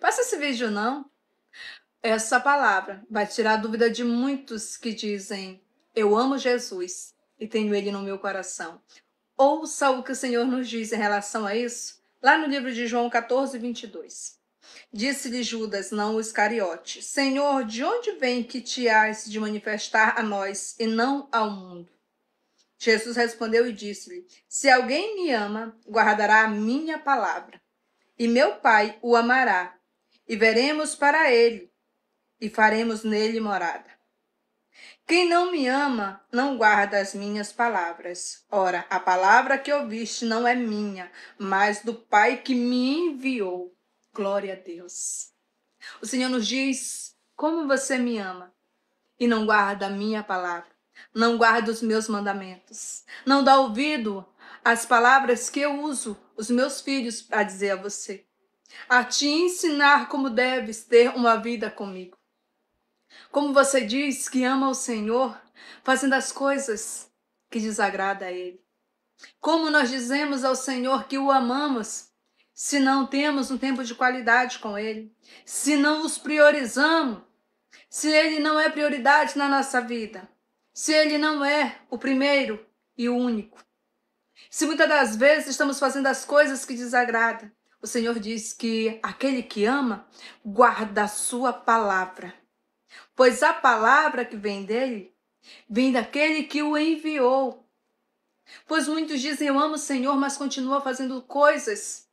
Passa esse vídeo não. Essa palavra vai tirar a dúvida de muitos que dizem: Eu amo Jesus e tenho ele no meu coração. Ouça o que o Senhor nos diz em relação a isso, lá no livro de João 14, 22. Disse-lhe Judas, não o Iscariote: Senhor, de onde vem que te has de manifestar a nós e não ao mundo? Jesus respondeu e disse-lhe: Se alguém me ama, guardará a minha palavra, e meu Pai o amará, e veremos para ele, e faremos nele morada. Quem não me ama não guarda as minhas palavras. Ora, a palavra que ouviste não é minha, mas do Pai que me enviou. Glória a Deus. O Senhor nos diz: Como você me ama e não guarda a minha palavra, não guarda os meus mandamentos, não dá ouvido às palavras que eu uso, os meus filhos, para dizer a você a te ensinar como deves ter uma vida comigo. Como você diz que ama o Senhor, fazendo as coisas que desagrada a Ele. Como nós dizemos ao Senhor que o amamos, se não temos um tempo de qualidade com Ele, se não os priorizamos, se Ele não é prioridade na nossa vida, se Ele não é o primeiro e o único. Se muitas das vezes estamos fazendo as coisas que desagradam, o Senhor diz que aquele que ama guarda a sua palavra, pois a palavra que vem dele vem daquele que o enviou. Pois muitos dizem eu amo o Senhor, mas continua fazendo coisas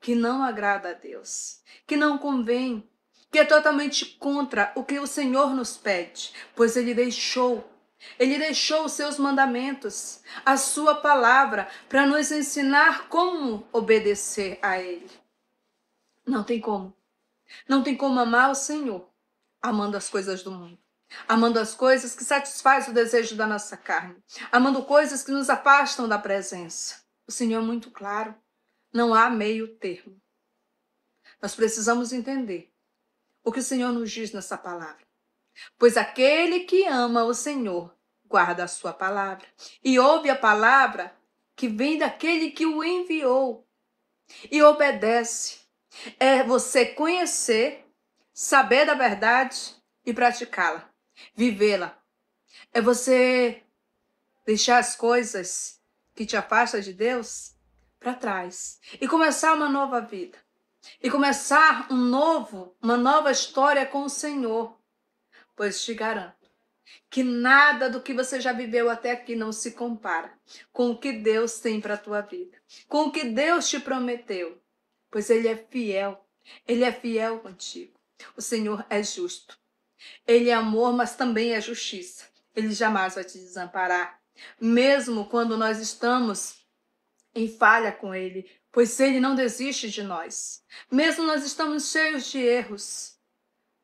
que não agrada a Deus, que não convém, que é totalmente contra o que o Senhor nos pede, pois ele deixou ele deixou os seus mandamentos, a sua palavra, para nos ensinar como obedecer a ele. Não tem como. Não tem como amar o Senhor amando as coisas do mundo. Amando as coisas que satisfaz o desejo da nossa carne, amando coisas que nos afastam da presença. O Senhor é muito claro, não há meio termo. Nós precisamos entender o que o Senhor nos diz nessa palavra. Pois aquele que ama o Senhor guarda a sua palavra e ouve a palavra que vem daquele que o enviou e obedece. É você conhecer, saber da verdade e praticá-la, vivê-la. É você deixar as coisas que te afastam de Deus para trás e começar uma nova vida. E começar um novo, uma nova história com o Senhor. Pois te garanto que nada do que você já viveu até aqui não se compara com o que Deus tem para a tua vida, com o que Deus te prometeu, pois Ele é fiel, Ele é fiel contigo. O Senhor é justo, Ele é amor, mas também é justiça. Ele jamais vai te desamparar, mesmo quando nós estamos em falha com Ele, pois Ele não desiste de nós, mesmo nós estamos cheios de erros.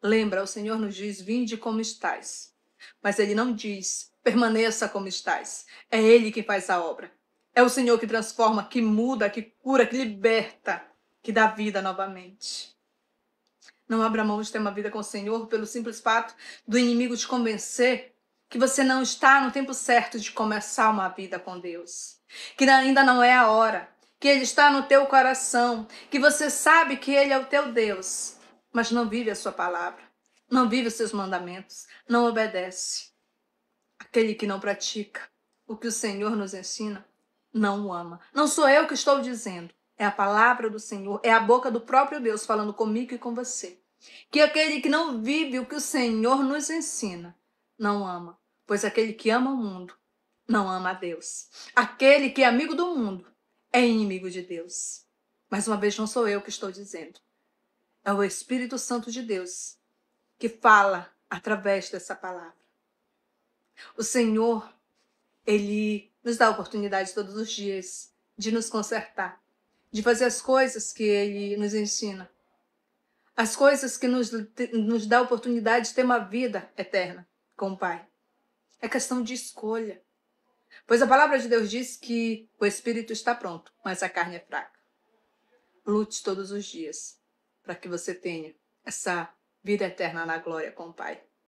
Lembra, o Senhor nos diz: vinde como estás. Mas ele não diz: permaneça como estás. É ele que faz a obra. É o Senhor que transforma, que muda, que cura, que liberta, que dá vida novamente. Não abra mão de ter uma vida com o Senhor pelo simples fato do inimigo te convencer que você não está no tempo certo de começar uma vida com Deus, que ainda não é a hora, que Ele está no teu coração, que você sabe que Ele é o teu Deus, mas não vive a sua palavra, não vive os seus mandamentos, não obedece. Aquele que não pratica o que o Senhor nos ensina, não o ama. Não sou eu que estou dizendo, é a palavra do Senhor, é a boca do próprio Deus falando comigo e com você. Que aquele que não vive o que o Senhor nos ensina, não ama, pois aquele que ama o mundo não ama a Deus. Aquele que é amigo do mundo é inimigo de Deus. Mais uma vez, não sou eu que estou dizendo, é o Espírito Santo de Deus que fala através dessa palavra. O Senhor, Ele nos dá a oportunidade todos os dias de nos consertar, de fazer as coisas que Ele nos ensina, as coisas que nos, nos dá a oportunidade de ter uma vida eterna com o Pai. É questão de escolha. Pois a palavra de Deus diz que o espírito está pronto, mas a carne é fraca. Lute todos os dias para que você tenha essa vida eterna na glória com o Pai.